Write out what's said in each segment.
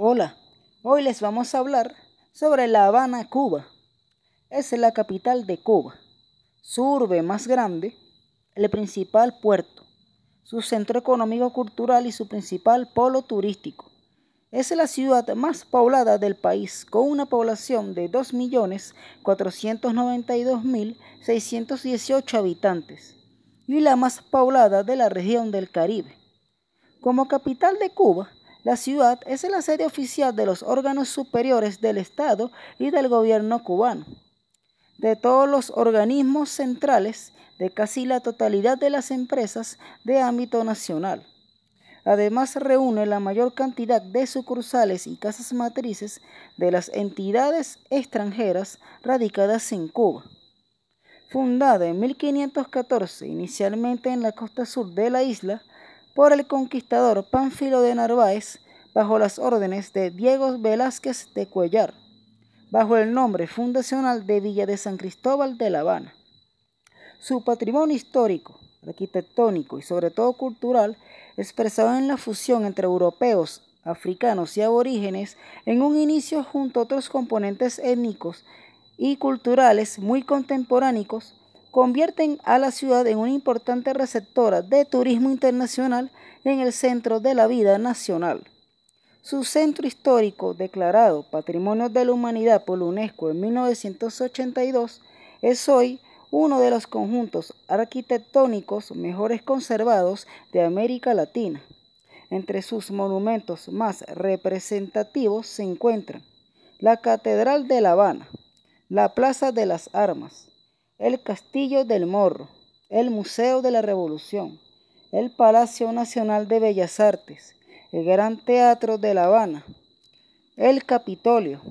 Hola, hoy les vamos a hablar sobre La Habana, Cuba. Es la capital de Cuba, su urbe más grande, el principal puerto, su centro económico cultural y su principal polo turístico. Es la ciudad más poblada del país, con una población de 2.492.618 habitantes, y la más poblada de la región del Caribe. Como capital de Cuba, la ciudad es la sede oficial de los órganos superiores del Estado y del gobierno cubano. De todos los organismos centrales, de casi la totalidad de las empresas de ámbito nacional. Además, reúne la mayor cantidad de sucursales y casas matrices de las entidades extranjeras radicadas en Cuba. Fundada en 1514, inicialmente en la costa sur de la isla, por el conquistador Pánfilo de Narváez bajo las órdenes de Diego Velázquez de Cuellar, bajo el nombre fundacional de Villa de San Cristóbal de La Habana. Su patrimonio histórico, arquitectónico y sobre todo cultural, expresado en la fusión entre europeos, africanos y aborígenes, en un inicio junto a otros componentes étnicos y culturales muy contemporáneos, convierten a la ciudad en una importante receptora de turismo internacional en el centro de la vida nacional. Su centro histórico, declarado Patrimonio de la Humanidad por la UNESCO en 1982, es hoy uno de los conjuntos arquitectónicos mejores conservados de América Latina. Entre sus monumentos más representativos se encuentran la Catedral de La Habana, la Plaza de las Armas, el Castillo del Morro, el Museo de la Revolución, el Palacio Nacional de Bellas Artes, el Gran Teatro de La Habana, el Capitolio,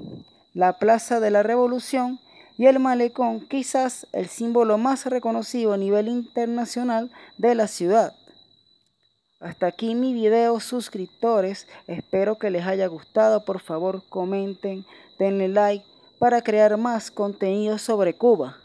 la Plaza de la Revolución y el Malecón, quizás el símbolo más reconocido a nivel internacional de la ciudad. Hasta aquí mi video, suscriptores. Espero que les haya gustado. Por favor, comenten, denle like para crear más contenido sobre Cuba.